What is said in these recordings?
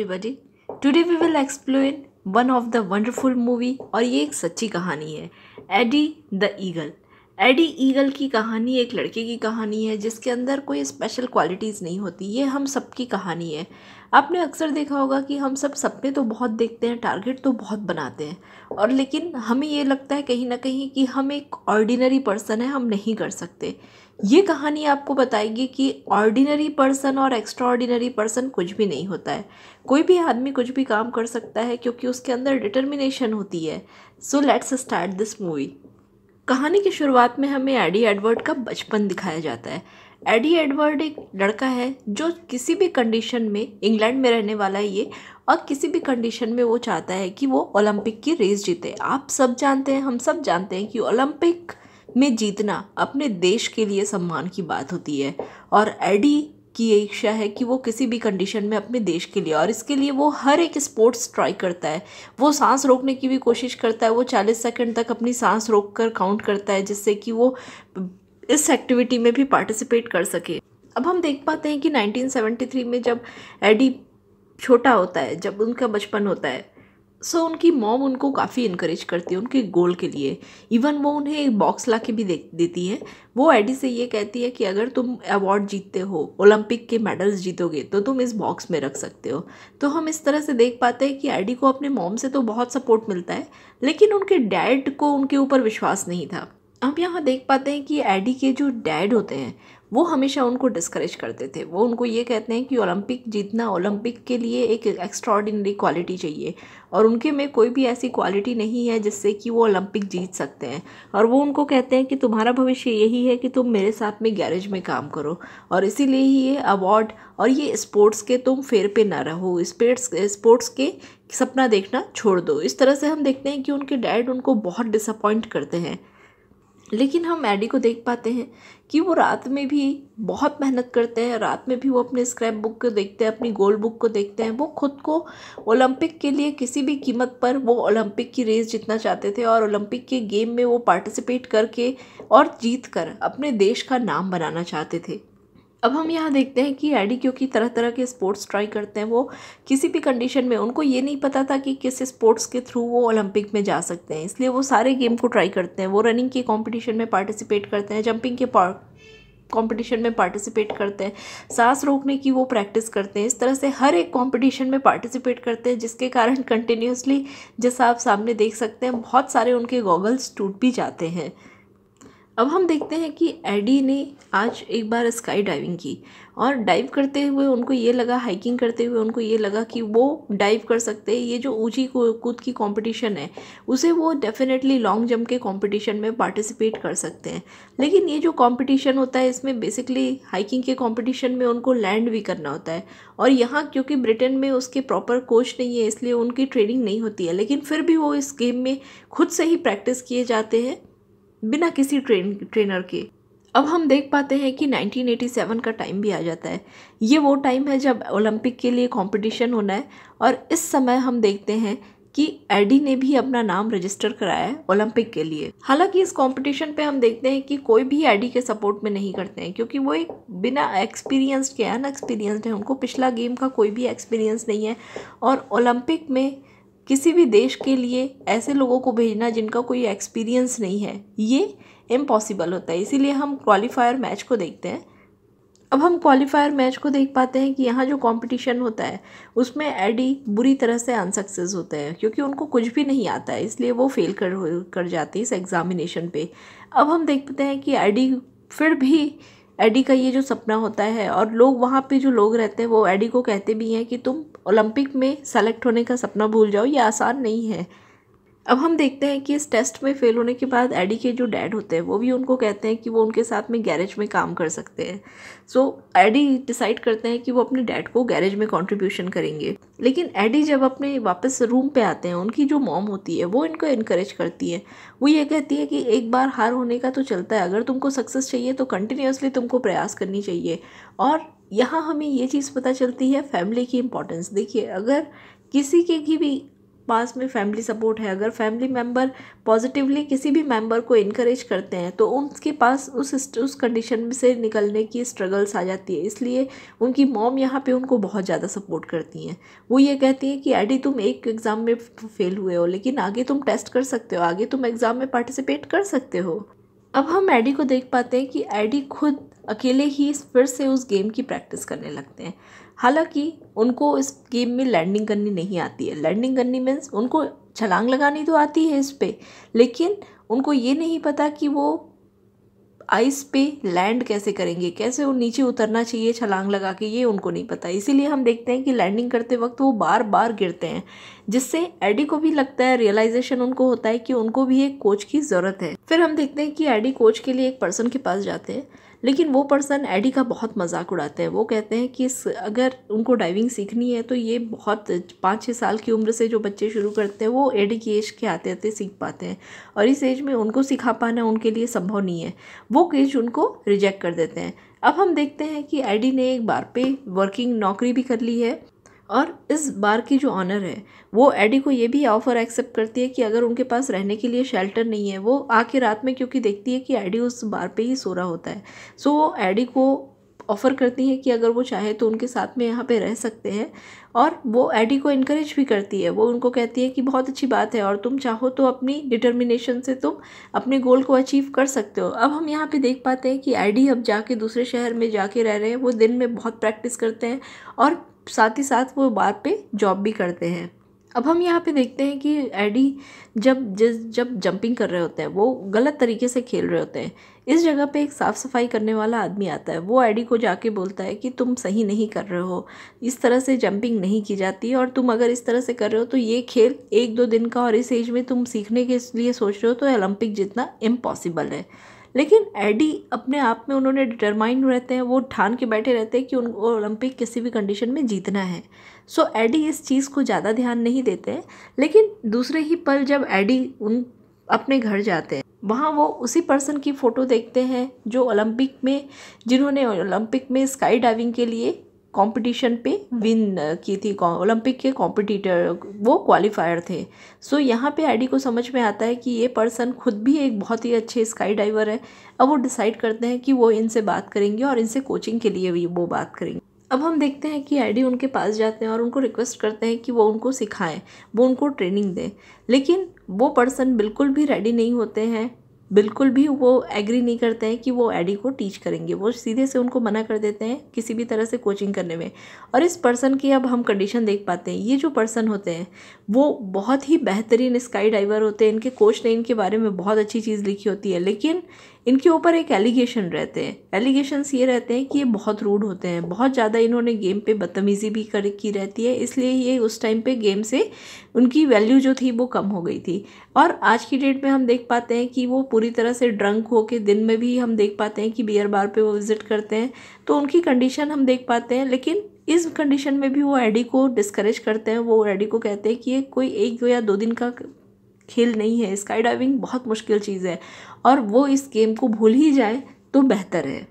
everybody today we will explain one of the wonderful movie और ये एक सच्ची कहानी है Eddie the Eagle Eddie Eagle की कहानी एक लड़के की कहानी है जिसके अंदर कोई स्पेशल क्वालिटीज़ नहीं होती ये हम सबकी कहानी है आपने अक्सर देखा होगा कि हम सब सपने तो बहुत देखते हैं टारगेट तो बहुत बनाते हैं और लेकिन हमें ये लगता है कहीं ना कहीं कि हम एक ऑर्डिनरी पर्सन है हम नहीं कर सकते ये कहानी आपको बताएगी कि ऑर्डिनरी पर्सन और एक्स्ट्रा ऑर्डिनरी पर्सन कुछ भी नहीं होता है कोई भी आदमी कुछ भी काम कर सकता है क्योंकि उसके अंदर डिटर्मिनेशन होती है so let's start this movie कहानी की शुरुआत में हमें एडी एडवर्ड का बचपन दिखाया जाता है एडी एडवर्ड एक लड़का है जो किसी भी कंडीशन में इंग्लैंड में रहने वाला है ये और किसी भी कंडीशन में वो चाहता है कि वो ओलंपिक की रेस जीते आप सब जानते हैं हम सब जानते हैं कि ओलंपिक में जीतना अपने देश के लिए सम्मान की बात होती है और एडी की ये इच्छा है कि वो किसी भी कंडीशन में अपने देश के लिए और इसके लिए वो हर एक स्पोर्ट्स ट्राई करता है वो सांस रोकने की भी कोशिश करता है वो चालीस सेकंड तक अपनी सांस रोक कर काउंट करता है जिससे कि वो इस एक्टिविटी में भी पार्टिसिपेट कर सके अब हम देख पाते हैं कि 1973 में जब एडी छोटा होता है जब उनका बचपन होता है सो उनकी मॉम उनको काफ़ी इनक्रेज करती है उनके गोल के लिए इवन वो उन्हें एक बॉक्स ला के भी दे देती है वो एडी से ये कहती है कि अगर तुम अवार्ड जीतते हो ओलंपिक के मेडल्स जीतोगे तो तुम इस बॉक्स में रख सकते हो तो हम इस तरह से देख पाते हैं कि एडी को अपने मॉम से तो बहुत सपोर्ट मिलता है लेकिन उनके डैड को उनके ऊपर विश्वास नहीं था हम यहाँ देख पाते हैं कि एडी के जो डैड होते हैं वो हमेशा उनको डिस्करेज करते थे वो उनको ये कहते हैं कि ओलंपिक जीतना ओलंपिक के लिए एक एक्स्ट्रॉर्डिनरी क्वालिटी चाहिए और उनके में कोई भी ऐसी क्वालिटी नहीं है जिससे कि वो ओलंपिक जीत सकते हैं और वो उनको कहते हैं कि तुम्हारा भविष्य यही है कि तुम मेरे साथ में गैरेज में काम करो और इसीलिए ही ये अवार्ड और ये स्पोर्ट्स के तुम फेर पे ना रहो स्पेट्स स्पोर्ट्स के सपना देखना छोड़ दो इस तरह से हम देखते हैं कि उनके डैड उनको बहुत डिसअपॉइंट करते हैं लेकिन हम एडी को देख पाते हैं कि वो रात में भी बहुत मेहनत करते हैं रात में भी वो अपने स्क्रैप बुक को देखते हैं अपनी गोल बुक को देखते हैं वो खुद को ओलंपिक के लिए किसी भी कीमत पर वो ओलंपिक की रेस जीतना चाहते थे और ओलंपिक के गेम में वो पार्टिसिपेट करके और जीत कर अपने देश का नाम बनाना चाहते थे अब हम यहाँ देखते हैं कि एडी क्योंकि तरह तरह के स्पोर्ट्स ट्राई करते हैं वो किसी भी कंडीशन में उनको ये नहीं पता था कि किस स्पोर्ट्स के थ्रू वो ओलंपिक में जा सकते हैं इसलिए वो सारे गेम को ट्राई करते हैं वो रनिंग के कंपटीशन में पार्टिसिपेट करते हैं जंपिंग के पार कंपटीशन में पार्टिसिपेट करते हैं सांस रोकने की वो प्रैक्टिस करते हैं इस तरह से हर एक कंपटीशन में पार्टिसिपेट करते हैं जिसके कारण कंटिन्यूसली जैसा आप सामने देख सकते हैं बहुत सारे उनके गॉगल्स टूट भी जाते हैं अब हम देखते हैं कि एडी ने आज एक बार स्काई डाइविंग की और डाइव करते हुए उनको ये लगा हाइकिंग करते हुए उनको ये लगा कि वो डाइव कर सकते हैं ये जो ऊँची कूद की कंपटीशन है उसे वो डेफिनेटली लॉन्ग जंप के कंपटीशन में पार्टिसिपेट कर सकते हैं लेकिन ये जो कंपटीशन होता है इसमें बेसिकली हाइकिंग के कॉम्पिटिशन में उनको लैंड भी करना होता है और यहाँ क्योंकि ब्रिटेन में उसके प्रॉपर कोच नहीं है इसलिए उनकी ट्रेनिंग नहीं होती है लेकिन फिर भी वो इस गेम में खुद से ही प्रैक्टिस किए जाते हैं बिना किसी ट्रेन ट्रेनर के अब हम देख पाते हैं कि 1987 का टाइम भी आ जाता है ये वो टाइम है जब ओलंपिक के लिए कंपटीशन होना है और इस समय हम देखते हैं कि एडी ने भी अपना नाम रजिस्टर कराया है ओलंपिक के लिए हालांकि इस कंपटीशन पे हम देखते हैं कि कोई भी एडी के सपोर्ट में नहीं करते हैं क्योंकि वो एक बिना एक्सपीरियंस्ड के अनएक्सपीरियंस्ड है उनको पिछला गेम का कोई भी एक्सपीरियंस नहीं है और ओलंपिक में किसी भी देश के लिए ऐसे लोगों को भेजना जिनका कोई एक्सपीरियंस नहीं है ये इम्पॉसिबल होता है इसीलिए हम क्वालिफायर मैच को देखते हैं अब हम क्वालिफायर मैच को देख पाते हैं कि यहाँ जो कंपटीशन होता है उसमें एडी बुरी तरह से अनसक्सेस होते हैं क्योंकि उनको कुछ भी नहीं आता है इसलिए वो फेल कर कर जाती है इस एग्ज़ामिनेशन पे अब हम देखते हैं कि एडी फिर भी एडी का ये जो सपना होता है और लोग वहाँ पे जो लोग रहते हैं वो एडी को कहते भी हैं कि तुम ओलंपिक में सेलेक्ट होने का सपना भूल जाओ ये आसान नहीं है अब हम देखते हैं कि इस टेस्ट में फेल होने के बाद एडी के जो डैड होते हैं वो भी उनको कहते हैं कि वो उनके साथ में गैरेज में काम कर सकते हैं सो एडी डिसाइड करते हैं कि वो अपने डैड को गैरेज में कंट्रीब्यूशन करेंगे लेकिन एडी जब अपने वापस रूम पे आते हैं उनकी जो मॉम होती है वो इनको इनक्रेज करती है वो ये कहती है कि एक बार हार होने का तो चलता है अगर तुमको सक्सेस चाहिए तो कंटिन्यूसली तुमको प्रयास करनी चाहिए और यहाँ हमें ये चीज़ पता चलती है फैमिली की इम्पोर्टेंस देखिए अगर किसी के की भी पास में फैमिली सपोर्ट है अगर फैमिली मेम्बर पॉजिटिवली किसी भी मेम्बर को इनक्रेज करते हैं तो उनके पास उस उस कंडीशन से निकलने की स्ट्रगल्स आ जाती है इसलिए उनकी मॉम यहाँ पे उनको बहुत ज़्यादा सपोर्ट करती हैं वो ये कहती हैं कि एडी तुम एक एग्ज़ाम में फेल हुए हो लेकिन आगे तुम टेस्ट कर सकते हो आगे तुम एग्ज़ाम में पार्टिसिपेट कर सकते हो अब हम एडी को देख पाते हैं कि एडी खुद अकेले ही फिर से उस गेम की प्रैक्टिस करने लगते हैं हालांकि उनको इस गेम में लैंडिंग करनी नहीं आती है लैंडिंग करनी मीन्स उनको छलांग लगानी तो आती है इस पर लेकिन उनको ये नहीं पता कि वो आइस पे लैंड कैसे करेंगे कैसे वो नीचे उतरना चाहिए छलांग लगा के ये उनको नहीं पता इसीलिए हम देखते हैं कि लैंडिंग करते वक्त वो बार बार गिरते हैं जिससे एडी को भी लगता है रियलाइजेशन उनको होता है कि उनको भी एक कोच की ज़रूरत है फिर हम देखते हैं कि एडी कोच के लिए एक पर्सन के पास जाते हैं लेकिन वो पर्सन एडी का बहुत मजाक उड़ाते हैं वो कहते हैं कि अगर उनको डाइविंग सीखनी है तो ये बहुत पाँच छः साल की उम्र से जो बच्चे शुरू करते हैं वो एडी की एज के आते आते सीख पाते हैं और इस एज में उनको सिखा पाना उनके लिए संभव नहीं है वो केज उनको रिजेक्ट कर देते हैं अब हम देखते हैं कि एडी ने एक बार पे वर्किंग नौकरी भी कर ली है और इस बार की जो ऑनर है वो एडी को ये भी ऑफ़र एक्सेप्ट करती है कि अगर उनके पास रहने के लिए शेल्टर नहीं है वो आके रात में क्योंकि देखती है कि एडी उस बार पे ही सो रहा होता है सो वो एडी को ऑफ़र करती है कि अगर वो चाहे तो उनके साथ में यहाँ पे रह सकते हैं और वो एडी को इनक्रेज भी करती है वो उनको कहती है कि बहुत अच्छी बात है और तुम चाहो तो अपनी डिटर्मिनेशन से तुम अपने गोल को अचीव कर सकते हो अब हम यहाँ पे देख पाते हैं कि एडी अब जाके दूसरे शहर में जाके रह रहे हैं वो दिन में बहुत प्रैक्टिस करते हैं और साथ ही साथ वो बार पे जॉब भी करते हैं अब हम यहाँ पे देखते हैं कि एडी जब जब जंपिंग कर रहे होते हैं वो गलत तरीके से खेल रहे होते हैं इस जगह पे एक साफ़ सफाई करने वाला आदमी आता है वो एडी को जाके बोलता है कि तुम सही नहीं कर रहे हो इस तरह से जंपिंग नहीं की जाती और तुम अगर इस तरह से कर रहे हो तो ये खेल एक दो दिन का और इस एज में तुम सीखने के लिए सोच रहे हो तो ओलंपिक जितना इम्पॉसिबल है लेकिन एडी अपने आप में उन्होंने डिटरमाइंड रहते हैं वो ठान के बैठे रहते हैं कि उनको ओलंपिक किसी भी कंडीशन में जीतना है सो so, एडी इस चीज़ को ज़्यादा ध्यान नहीं देते हैं लेकिन दूसरे ही पल जब एडी उन अपने घर जाते हैं वहाँ वो उसी पर्सन की फ़ोटो देखते हैं जो ओलंपिक में जिन्होंने ओलंपिक में स्काई डाइविंग के लिए कंपटीशन पे विन uh, की थी ओलंपिक के कॉम्पिटिटर वो क्वालिफायर थे सो so, यहाँ पे आईडी को समझ में आता है कि ये पर्सन खुद भी एक बहुत ही अच्छे स्काई डाइवर है अब वो डिसाइड करते हैं कि वो इनसे बात करेंगे और इनसे कोचिंग के लिए भी वो बात करेंगे अब हम देखते हैं कि आईडी उनके पास जाते हैं और उनको रिक्वेस्ट करते हैं कि वो उनको सिखाएं वो उनको ट्रेनिंग दें लेकिन वो पर्सन बिल्कुल भी रेडी नहीं होते हैं बिल्कुल भी वो एग्री नहीं करते हैं कि वो एडी को टीच करेंगे वो सीधे से उनको मना कर देते हैं किसी भी तरह से कोचिंग करने में और इस पर्सन की अब हम कंडीशन देख पाते हैं ये जो पर्सन होते हैं वो बहुत ही बेहतरीन स्काई डाइवर होते हैं इनके कोच ने इनके बारे में बहुत अच्छी चीज़ लिखी होती है लेकिन इनके ऊपर एक एलिगेशन रहते हैं एलिगेशंस ये रहते हैं कि ये बहुत रूड होते हैं बहुत ज़्यादा इन्होंने गेम पे बदतमीज़ी भी कर की रहती है इसलिए ये उस टाइम पे गेम से उनकी वैल्यू जो थी वो कम हो गई थी और आज की डेट में हम देख पाते हैं कि वो पूरी तरह से ड्रंक हो के दिन में भी हम देख पाते हैं कि बियर बार पर वो विज़िट करते हैं तो उनकी कंडीशन हम देख पाते हैं लेकिन इस कंडीशन में भी वो एडी को डिस्करेज करते हैं वो एडी को कहते हैं कि ये कोई एक या दो दिन का खेल नहीं है स्काई डाइविंग बहुत मुश्किल चीज़ है और वो इस गेम को भूल ही जाए तो बेहतर है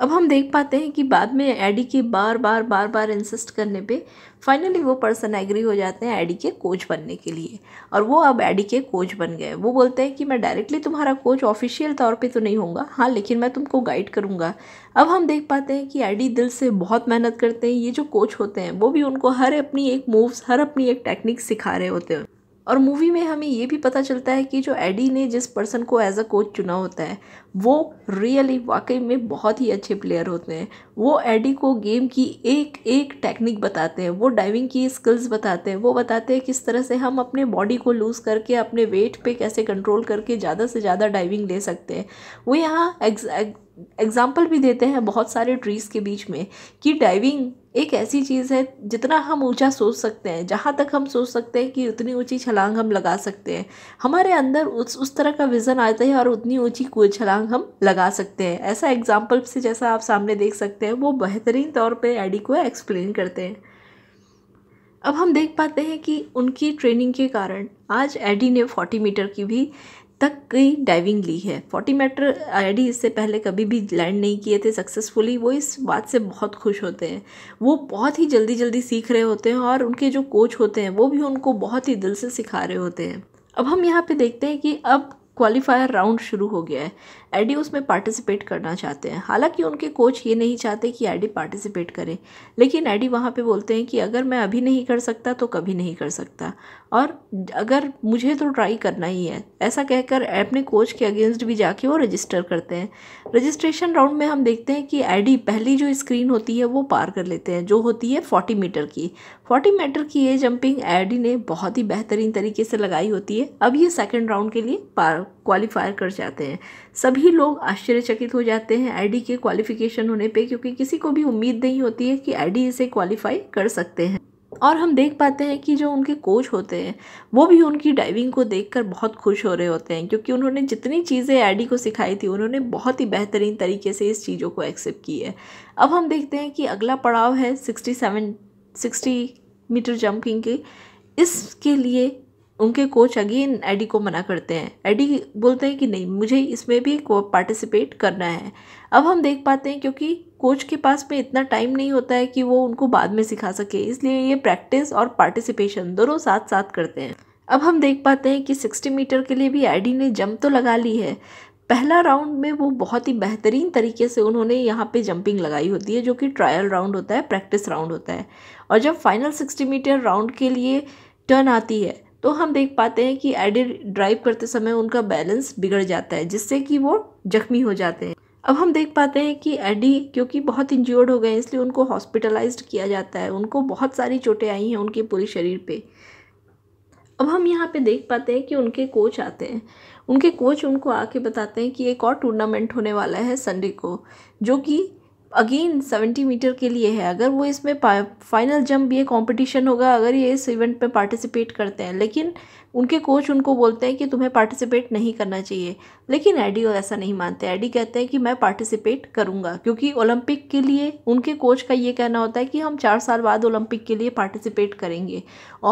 अब हम देख पाते हैं कि बाद में एडी के बार बार बार बार इंसिस्ट करने पे फाइनली वो पर्सन एग्री हो जाते हैं एडी के कोच बनने के लिए और वो अब एडी के कोच बन गए वो बोलते हैं कि मैं डायरेक्टली तुम्हारा कोच ऑफिशियल तौर पे तो नहीं होऊंगा हाँ लेकिन मैं तुमको गाइड करूँगा अब हम देख पाते हैं कि एडी दिल से बहुत मेहनत करते हैं ये जो कोच होते हैं वो भी उनको हर अपनी एक मूव्स हर अपनी एक टेक्निक सिखा रहे होते हैं और मूवी में हमें ये भी पता चलता है कि जो एडी ने जिस पर्सन को एज अ कोच चुना होता है वो रियली वाकई में बहुत ही अच्छे प्लेयर होते हैं वो एडी को गेम की एक एक टेक्निक बताते हैं वो डाइविंग की स्किल्स बताते हैं वो बताते हैं किस तरह से हम अपने बॉडी को लूज़ करके अपने वेट पे कैसे कंट्रोल करके ज़्यादा से ज़्यादा डाइविंग ले सकते हैं वो यहाँ एग्जाम्पल भी देते हैं बहुत सारे ट्रीज़ के बीच में कि डाइविंग एक ऐसी चीज़ है जितना हम ऊंचा सोच सकते हैं जहाँ तक हम सोच सकते हैं कि उतनी ऊंची छलांग हम लगा सकते हैं हमारे अंदर उस उस तरह का विज़न आता है और उतनी ऊंची कोई छलांग हम लगा सकते हैं ऐसा एग्जाम्पल से जैसा आप सामने देख सकते हैं वो बेहतरीन तौर पर एडी को एक्सप्लेन करते हैं अब हम देख पाते हैं कि उनकी ट्रेनिंग के कारण आज एडी ने फोर्टी मीटर की भी तक की डाइविंग ली है फोर्टी मीटर आईडी इससे पहले कभी भी लैंड नहीं किए थे सक्सेसफुली वो इस बात से बहुत खुश होते हैं वो बहुत ही जल्दी जल्दी सीख रहे होते हैं और उनके जो कोच होते हैं वो भी उनको बहुत ही दिल से सिखा रहे होते हैं अब हम यहाँ पे देखते हैं कि अब क्वालिफायर राउंड शुरू हो गया है एडी उसमें पार्टिसिपेट करना चाहते हैं हालांकि उनके कोच ये नहीं चाहते कि एडी पार्टिसिपेट करे लेकिन एडी वहाँ पे बोलते हैं कि अगर मैं अभी नहीं कर सकता तो कभी नहीं कर सकता और अगर मुझे तो ट्राई करना ही है ऐसा कहकर अपने कोच के अगेंस्ट भी जाके वो रजिस्टर करते हैं रजिस्ट्रेशन राउंड में हम देखते हैं कि एडी पहली जो स्क्रीन होती है वो पार कर लेते हैं जो होती है फोर्टी मीटर की फोर्टी मीटर की ये जंपिंग एडी ने बहुत ही बेहतरीन तरीके से लगाई होती है अब ये सेकेंड राउंड के लिए पार क्वालिफायर कर जाते हैं सभी लोग आश्चर्यचकित हो जाते हैं आईडी के क्वालिफिकेशन होने पे क्योंकि किसी को भी उम्मीद नहीं होती है कि आईडी इसे क्वालिफाई कर सकते हैं और हम देख पाते हैं कि जो उनके कोच होते हैं वो भी उनकी डाइविंग को देखकर बहुत खुश हो रहे होते हैं क्योंकि उन्होंने जितनी चीज़ें आईडी को सिखाई थी उन्होंने बहुत ही बेहतरीन तरीके से इस चीज़ों को एक्सेप्ट की है अब हम देखते हैं कि अगला पड़ाव है sixty seven sixty meter jumping के इसके लिए उनके कोच अगेन एडी को मना करते हैं एडी बोलते हैं कि नहीं मुझे इसमें भी पार्टिसिपेट करना है अब हम देख पाते हैं क्योंकि कोच के पास में इतना टाइम नहीं होता है कि वो उनको बाद में सिखा सके इसलिए ये प्रैक्टिस और पार्टिसिपेशन दोनों साथ साथ करते हैं अब हम देख पाते हैं कि सिक्सटी मीटर के लिए भी एडी ने जंप तो लगा ली है पहला राउंड में वो बहुत ही बेहतरीन तरीके से उन्होंने यहाँ पे जंपिंग लगाई होती है जो कि ट्रायल राउंड होता है प्रैक्टिस राउंड होता है और जब फाइनल सिक्सटी मीटर राउंड के लिए टर्न आती है तो हम देख पाते हैं कि एडिड ड्राइव करते समय उनका बैलेंस बिगड़ जाता है जिससे कि वो जख्मी हो जाते हैं अब हम देख पाते हैं कि एडी क्योंकि बहुत इंजोर्ड हो गए हैं इसलिए उनको हॉस्पिटलाइज्ड किया जाता है उनको बहुत सारी चोटें आई हैं उनके पूरे शरीर पे अब हम यहाँ पे देख पाते हैं कि उनके कोच आते हैं उनके कोच उनको आके बताते हैं कि एक और टूर्नामेंट होने वाला है संडे को जो कि अगेन सेवेंटी मीटर के लिए है अगर वो इसमें फाइनल जंप ये कंपटीशन होगा अगर ये इस इवेंट में पार्टिसिपेट करते हैं लेकिन उनके कोच उनको बोलते हैं कि तुम्हें पार्टिसिपेट नहीं करना चाहिए लेकिन एडी और ऐसा नहीं मानते एडी कहते हैं कि मैं पार्टिसिपेट करूँगा क्योंकि ओलंपिक के लिए उनके कोच का ये कहना होता है कि हम चार साल बाद ओलंपिक के लिए पार्टिसिपेट करेंगे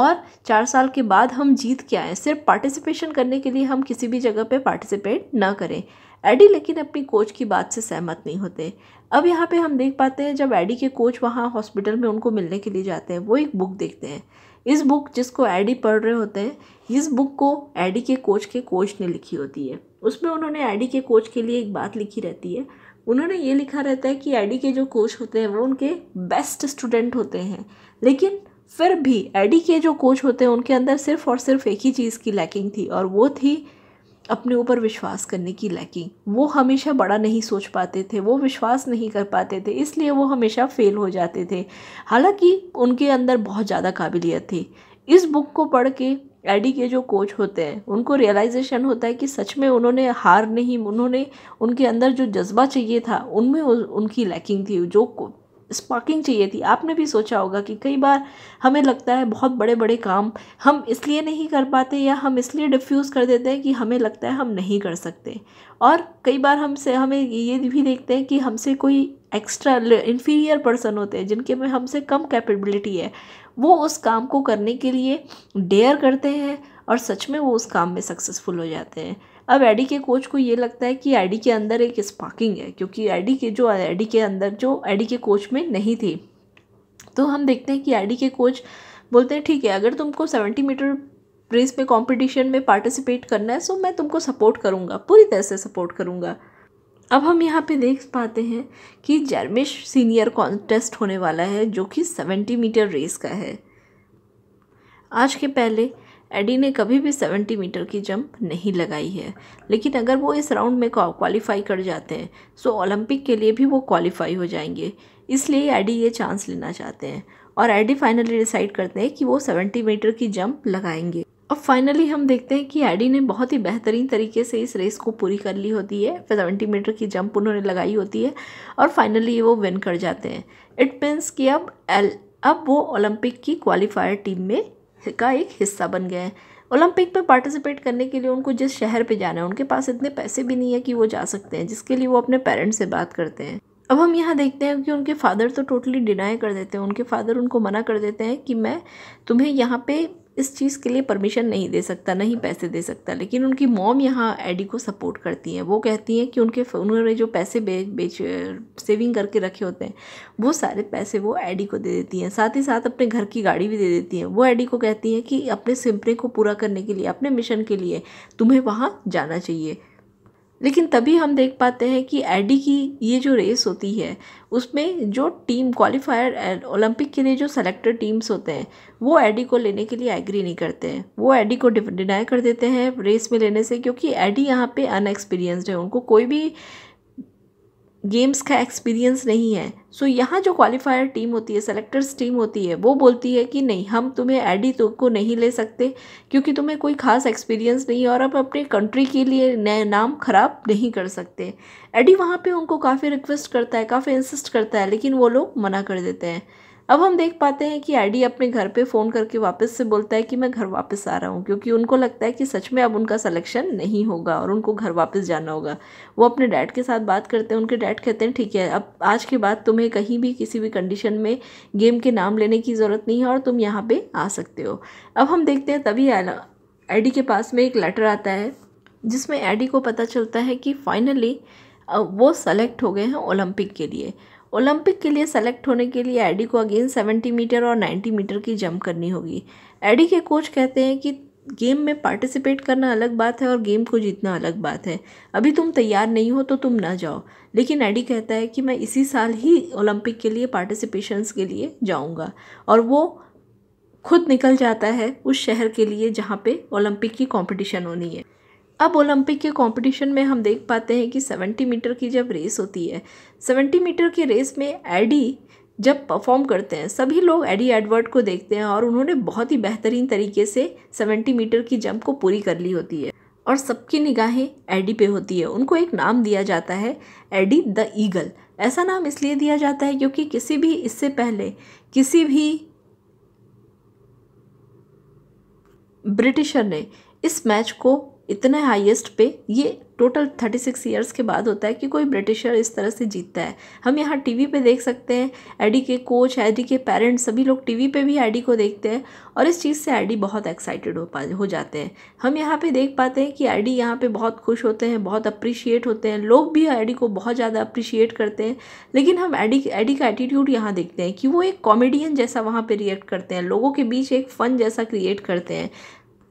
और चार साल के बाद हम जीत के आएँ सिर्फ पार्टिसिपेशन करने के लिए हम किसी भी जगह पर पार्टिसिपेट ना करें एडी लेकिन अपनी कोच की बात से सहमत नहीं होते अब यहाँ पे हम देख पाते हैं जब एडी के कोच वहाँ हॉस्पिटल में उनको मिलने के लिए जाते हैं वो एक बुक देखते हैं इस बुक जिसको एडी पढ़ रहे होते हैं इस बुक को एडी के कोच के कोच ने लिखी होती है उसमें उन्होंने एडी के कोच के लिए एक बात लिखी रहती है उन्होंने ये लिखा रहता है कि एडी के जो कोच होते हैं वो उनके बेस्ट स्टूडेंट होते हैं लेकिन फिर भी एडी के जो कोच होते हैं उनके अंदर सिर्फ और सिर्फ एक ही चीज़ की लैकिंग थी और वो थी अपने ऊपर विश्वास करने की लैकिंग वो हमेशा बड़ा नहीं सोच पाते थे वो विश्वास नहीं कर पाते थे इसलिए वो हमेशा फ़ेल हो जाते थे हालांकि उनके अंदर बहुत ज़्यादा काबिलियत थी इस बुक को पढ़ के एडी के जो कोच होते हैं उनको रियलाइजेशन होता है कि सच में उन्होंने हार नहीं उन्होंने उनके अंदर जो जज्बा चाहिए था उनमें उनकी लैकिंग थी जो स्पार्किंग चाहिए थी आपने भी सोचा होगा कि कई बार हमें लगता है बहुत बड़े बड़े काम हम इसलिए नहीं कर पाते या हम इसलिए डिफ्यूज़ कर देते हैं कि हमें लगता है हम नहीं कर सकते और कई बार हमसे हमें ये भी देखते हैं कि हमसे कोई एक्स्ट्रा इन्फीरियर पर्सन होते हैं जिनके में हमसे कम कैपेबिलिटी है वो उस काम को करने के लिए डेयर करते हैं और सच में वो उस काम में सक्सेसफुल हो जाते हैं अब एडी के कोच को ये लगता है कि एडी के अंदर एक स्पार्किंग है क्योंकि एडी के जो एडी के अंदर जो एडी के कोच में नहीं थी तो हम देखते हैं कि एडी के कोच बोलते हैं ठीक है अगर तुमको सेवेंटी मीटर रेस में कंपटीशन में पार्टिसिपेट करना है सो मैं तुमको सपोर्ट करूँगा पूरी तरह से सपोर्ट करूँगा अब हम यहाँ पे देख पाते हैं कि जर्मिश सीनियर कॉन्टेस्ट होने वाला है जो कि सेवेंटी मीटर रेस का है आज के पहले एडी ने कभी भी सेवेंटी मीटर की जंप नहीं लगाई है लेकिन अगर वो इस राउंड में क्वालिफाई कर जाते हैं सो ओलंपिक के लिए भी वो क्वालिफाई हो जाएंगे इसलिए एडी ये चांस लेना चाहते हैं और एडी फाइनली डिसाइड करते हैं कि वो सेवेंटी मीटर की जंप लगाएंगे और फाइनली हम देखते हैं कि एडी ने बहुत ही बेहतरीन तरीके से इस रेस को पूरी कर ली होती है सेवेंटी मीटर की जंप उन्होंने लगाई होती है और फाइनली वो विन कर जाते हैं इट मीन्स कि अब एल अब वो ओलंपिक की क्वालिफायर टीम में का एक हिस्सा बन गए हैं ओलंपिक में पार्टिसिपेट करने के लिए उनको जिस शहर पर जाना है उनके पास इतने पैसे भी नहीं है कि वो जा सकते हैं जिसके लिए वो अपने पेरेंट्स से बात करते हैं अब हम यहाँ देखते हैं कि उनके फादर तो टोटली डिनाई कर देते हैं उनके फादर उनको मना कर देते हैं कि मैं तुम्हें यहाँ पे इस चीज़ के लिए परमिशन नहीं दे सकता नहीं पैसे दे सकता लेकिन उनकी मॉम यहाँ एडी को सपोर्ट करती हैं वो कहती हैं कि उनके उन्होंने जो पैसे बेच बेच सेविंग करके रखे होते हैं वो सारे पैसे वो एडी को दे देती हैं साथ ही साथ अपने घर की गाड़ी भी दे देती हैं वो एडी को कहती हैं कि अपने सपने को पूरा करने के लिए अपने मिशन के लिए तुम्हें वहाँ जाना चाहिए लेकिन तभी हम देख पाते हैं कि एडी की ये जो रेस होती है उसमें जो टीम क्वालिफायर ओलंपिक के लिए जो सेलेक्टेड टीम्स होते हैं वो एडी को लेने के लिए एग्री नहीं करते हैं वो एडी को डिनाई कर देते हैं रेस में लेने से क्योंकि एडी यहाँ पे अनएक्सपीरियंसड है उनको कोई भी गेम्स का एक्सपीरियंस नहीं है सो so, यहाँ जो क्वालिफायर टीम होती है सेलेक्टर्स टीम होती है वो बोलती है कि नहीं हम तुम्हें एडी तो को नहीं ले सकते क्योंकि तुम्हें कोई खास एक्सपीरियंस नहीं है और आप अपने कंट्री के लिए नाम ख़राब नहीं कर सकते एडी वहाँ पे उनको काफ़ी रिक्वेस्ट करता है काफ़ी इंसिस्ट करता है लेकिन वो लोग मना कर देते हैं अब हम देख पाते हैं कि एडी अपने घर पे फ़ोन करके वापस से बोलता है कि मैं घर वापस आ रहा हूँ क्योंकि उनको लगता है कि सच में अब उनका सिलेक्शन नहीं होगा और उनको घर वापस जाना होगा वो अपने डैड के साथ बात करते हैं उनके डैड कहते हैं ठीक है अब आज के बाद तुम्हें कहीं भी किसी भी कंडीशन में गेम के नाम लेने की ज़रूरत नहीं है और तुम यहाँ पर आ सकते हो अब हम देखते हैं तभी एडी के पास में एक लेटर आता है जिसमें एडी को पता चलता है कि फाइनली वो सेलेक्ट हो गए हैं ओलंपिक के लिए ओलंपिक के लिए सेलेक्ट होने के लिए एडी को अगेन 70 मीटर और 90 मीटर की जंप करनी होगी एडी के कोच कहते हैं कि गेम में पार्टिसिपेट करना अलग बात है और गेम को जीतना अलग बात है अभी तुम तैयार नहीं हो तो तुम ना जाओ लेकिन एडी कहता है कि मैं इसी साल ही ओलंपिक के लिए पार्टिसिपेशंस के लिए जाऊँगा और वो खुद निकल जाता है उस शहर के लिए जहाँ पे ओलंपिक की कंपटीशन होनी है अब ओलंपिक के कंपटीशन में हम देख पाते हैं कि 70 मीटर की जब रेस होती है 70 मीटर की रेस में एडी जब परफॉर्म करते हैं सभी लोग एडी एडवर्ड को देखते हैं और उन्होंने बहुत ही बेहतरीन तरीके से 70 मीटर की जंप को पूरी कर ली होती है और सबकी निगाहें एडी पे होती है उनको एक नाम दिया जाता है एडी द ईगल ऐसा नाम इसलिए दिया जाता है क्योंकि किसी भी इससे पहले किसी भी ब्रिटिशर ने इस मैच को इतने हाईएस्ट पे ये टोटल थर्टी सिक्स ईयर्स के बाद होता है कि कोई ब्रिटिशर इस तरह से जीतता है हम यहाँ टीवी पे देख सकते हैं एडी के कोच एडी के पेरेंट्स सभी लोग टीवी पे भी एडी को देखते हैं और इस चीज़ से एडी बहुत एक्साइटेड हो पा हो जाते हैं हम यहाँ पे देख पाते हैं कि एडी यहाँ पे बहुत खुश होते हैं बहुत अप्रिशिएट होते हैं लोग भी एडी को बहुत ज़्यादा अप्रिशिएट करते हैं लेकिन हम एडी एडी का एटीट्यूड यहाँ देखते हैं कि वो एक कॉमेडियन जैसा वहाँ पर रिएक्ट करते हैं लोगों के बीच एक फ़न जैसा क्रिएट करते हैं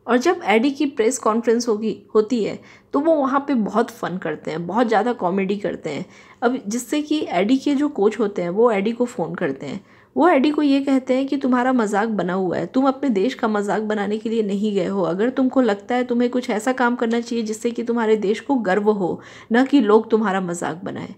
और जब एडी की प्रेस कॉन्फ्रेंस होगी होती है तो वो वहाँ पे बहुत फन करते हैं बहुत ज़्यादा कॉमेडी करते हैं अब जिससे कि एडी के जो कोच होते हैं वो एडी को फ़ोन करते हैं वो एडी को ये कहते हैं कि तुम्हारा मजाक बना हुआ है तुम अपने देश का मजाक बनाने के लिए नहीं गए हो अगर तुमको लगता है तुम्हें कुछ ऐसा काम करना चाहिए जिससे कि तुम्हारे देश को गर्व हो न कि लोग तुम्हारा मजाक बनाए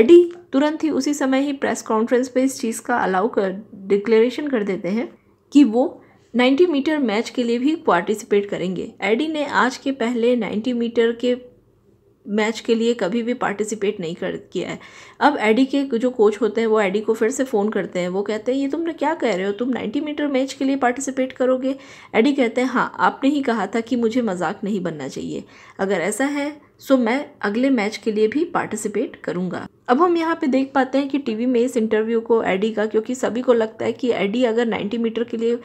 एडी तुरंत ही उसी समय ही प्रेस कॉन्फ्रेंस पे इस चीज़ का अलाउ कर डिक्लेरेशन कर देते हैं कि वो 90 मीटर मैच के लिए भी पार्टिसिपेट करेंगे एडी ने आज के पहले 90 मीटर के मैच के लिए कभी भी पार्टिसिपेट नहीं कर किया है अब एडी के जो कोच होते हैं वो एडी को फिर से फ़ोन करते हैं वो कहते हैं ये तुमने क्या कह रहे हो तुम 90 मीटर मैच के लिए पार्टिसिपेट करोगे एडी कहते हैं हाँ आपने ही कहा था कि मुझे मजाक नहीं बनना चाहिए अगर ऐसा है सो तो मैं अगले मैच के लिए भी पार्टिसिपेट करूँगा अब हम यहाँ पे देख पाते हैं कि टीवी में इस इंटरव्यू को एडी का क्योंकि सभी को लगता है कि एडी अगर 90 मीटर के लिए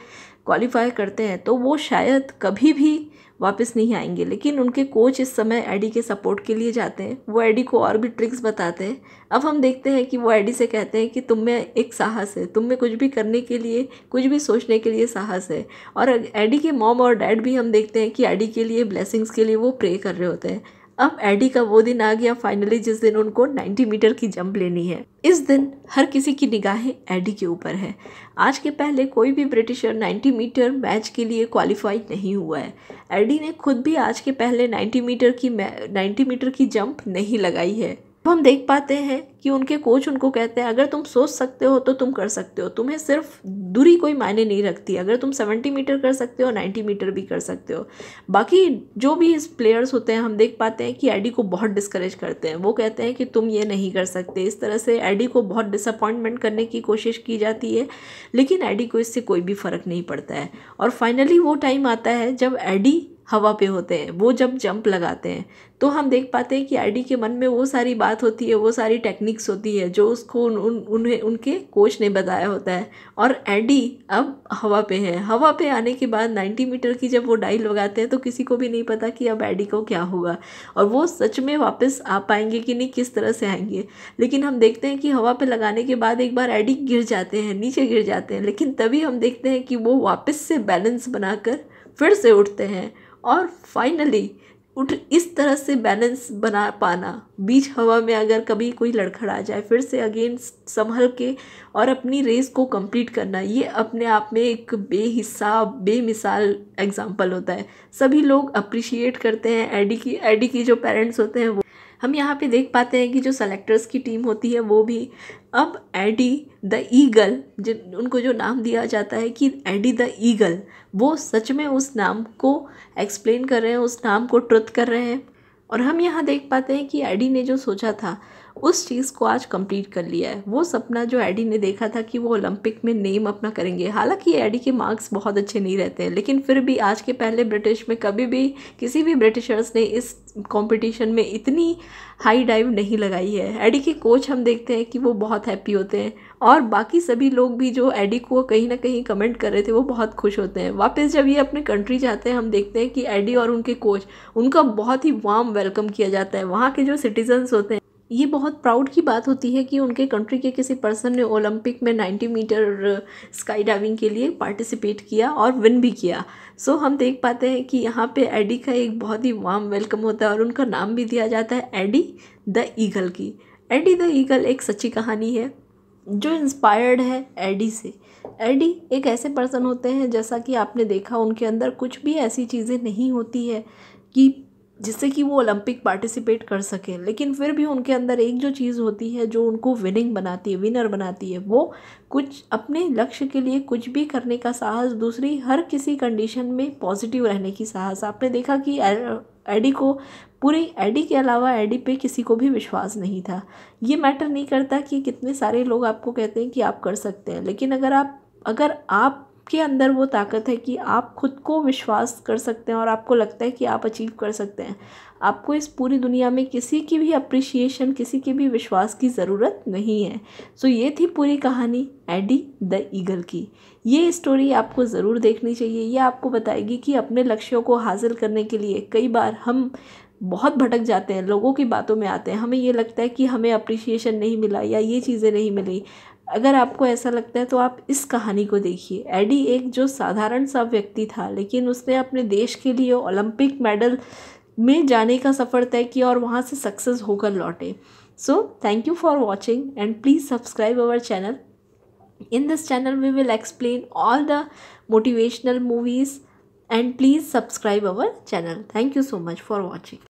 क्वालिफाई करते हैं तो वो शायद कभी भी वापस नहीं आएंगे लेकिन उनके कोच इस समय एडी के सपोर्ट के लिए जाते हैं वो एडी को और भी ट्रिक्स बताते हैं अब हम देखते हैं कि वो एडी से कहते हैं कि तुम में एक साहस है तुम में कुछ भी करने के लिए कुछ भी सोचने के लिए साहस है और एडी के मॉम और डैड भी हम देखते हैं कि एडी के लिए ब्लेसिंग्स के लिए वो प्रे कर रहे होते हैं अब एडी का वो दिन आ गया फाइनली जिस दिन उनको 90 मीटर की जंप लेनी है इस दिन हर किसी की निगाहें एडी के ऊपर है आज के पहले कोई भी ब्रिटिशर 90 मीटर मैच के लिए क्वालिफाई नहीं हुआ है एडी ने खुद भी आज के पहले 90 मीटर की 90 मीटर की जंप नहीं लगाई है तो हम देख पाते हैं कि उनके कोच उनको कहते हैं अगर तुम सोच सकते हो तो तुम कर सकते हो तुम्हें सिर्फ दूरी कोई मायने नहीं रखती अगर तुम सेवेंटी मीटर कर सकते हो नाइन्टी मीटर भी कर सकते हो बाकी जो भी इस प्लेयर्स होते हैं हम देख पाते हैं कि एडी को बहुत डिस्करेज करते हैं वो कहते हैं कि तुम ये नहीं कर सकते इस तरह से एडी को बहुत डिसअपॉइंटमेंट करने की कोशिश की जाती है लेकिन एडी को इससे कोई भी फ़र्क नहीं पड़ता है और फाइनली वो टाइम आता है जब एडी हवा पे होते हैं वो जब जंप लगाते हैं तो हम देख पाते हैं कि आईडी के मन में वो सारी बात होती है वो सारी टेक्निक्स होती है जो उसको उन, उन उन्हें उनके कोच ने बताया होता है और एडी अब हवा पे है हवा पे आने के बाद 90 मीटर की जब वो डाइल लगाते हैं तो किसी को भी नहीं पता कि अब एडी को क्या होगा और वो सच में वापस आ पाएंगे कि नहीं किस तरह से आएंगे लेकिन हम देखते हैं कि हवा पर लगाने के बाद एक बार एडी गिर जाते हैं नीचे गिर जाते हैं लेकिन तभी हम देखते हैं कि वो वापस से बैलेंस बनाकर फिर से उठते हैं और फाइनली उठ इस तरह से बैलेंस बना पाना बीच हवा में अगर कभी कोई लड़खड़ा जाए फिर से अगेन संभल के और अपनी रेस को कंप्लीट करना ये अपने आप में एक बेहिसाब बेमिसाल एग्ज़ाम्पल होता है सभी लोग अप्रिशिएट करते हैं एडी की एडी की जो पेरेंट्स होते हैं वो हम यहाँ पे देख पाते हैं कि जो सेलेक्टर्स की टीम होती है वो भी अब एडी द ईगल जिन उनको जो नाम दिया जाता है कि एडी द ईगल वो सच में उस नाम को एक्सप्लेन कर रहे हैं उस नाम को ट्रुथ कर रहे हैं और हम यहाँ देख पाते हैं कि एडी ने जो सोचा था उस चीज़ को आज कंप्लीट कर लिया है वो सपना जो एडी ने देखा था कि वो ओलंपिक में नेम अपना करेंगे हालांकि एडी के मार्क्स बहुत अच्छे नहीं रहते हैं लेकिन फिर भी आज के पहले ब्रिटिश में कभी भी किसी भी ब्रिटिशर्स ने इस कंपटीशन में इतनी हाई डाइव नहीं लगाई है एडी के कोच हम देखते हैं कि वो बहुत हैप्पी होते हैं और बाकी सभी लोग भी जो एडी को कहीं ना कहीं कमेंट कर रहे थे वो बहुत खुश होते हैं वापस जब ये अपने कंट्री जाते हैं हम देखते हैं कि एडी और उनके कोच उनका बहुत ही वार्म वेलकम किया जाता है वहाँ के जो सिटीजन्स होते हैं ये बहुत प्राउड की बात होती है कि उनके कंट्री के किसी पर्सन ने ओलंपिक में 90 मीटर स्काई डाइविंग के लिए पार्टिसिपेट किया और विन भी किया सो so, हम देख पाते हैं कि यहाँ पे एडी का एक बहुत ही वार्म वेलकम होता है और उनका नाम भी दिया जाता है एडी द ईगल की एडी द ईगल एक सच्ची कहानी है जो इंस्पायर्ड है एडी से एडी एक ऐसे पर्सन होते हैं जैसा कि आपने देखा उनके अंदर कुछ भी ऐसी चीज़ें नहीं होती है कि जिससे कि वो ओलंपिक पार्टिसिपेट कर सकें लेकिन फिर भी उनके अंदर एक जो चीज़ होती है जो उनको विनिंग बनाती है विनर बनाती है वो कुछ अपने लक्ष्य के लिए कुछ भी करने का साहस दूसरी हर किसी कंडीशन में पॉजिटिव रहने की साहस आपने देखा कि एडी को पूरी एडी के अलावा एडी पे किसी को भी विश्वास नहीं था ये मैटर नहीं करता कि कितने सारे लोग आपको कहते हैं कि आप कर सकते हैं लेकिन अगर आप अगर आप आपके अंदर वो ताकत है कि आप खुद को विश्वास कर सकते हैं और आपको लगता है कि आप अचीव कर सकते हैं आपको इस पूरी दुनिया में किसी की भी अप्रिशिएशन किसी के भी विश्वास की ज़रूरत नहीं है सो ये थी पूरी कहानी एडी द ईगल की ये स्टोरी आपको ज़रूर देखनी चाहिए यह आपको बताएगी कि अपने लक्ष्यों को हासिल करने के लिए कई बार हम बहुत भटक जाते हैं लोगों की बातों में आते हैं हमें ये लगता है कि हमें अप्रिशिएशन नहीं मिला या ये चीज़ें नहीं मिली अगर आपको ऐसा लगता है तो आप इस कहानी को देखिए एडी एक जो साधारण सा व्यक्ति था लेकिन उसने अपने देश के लिए ओलंपिक मेडल में जाने का सफ़र तय किया और वहाँ से सक्सेस होकर लौटे so thank you for watching and please subscribe our channel in this channel we will explain all the motivational movies and please subscribe our channel thank you so much for watching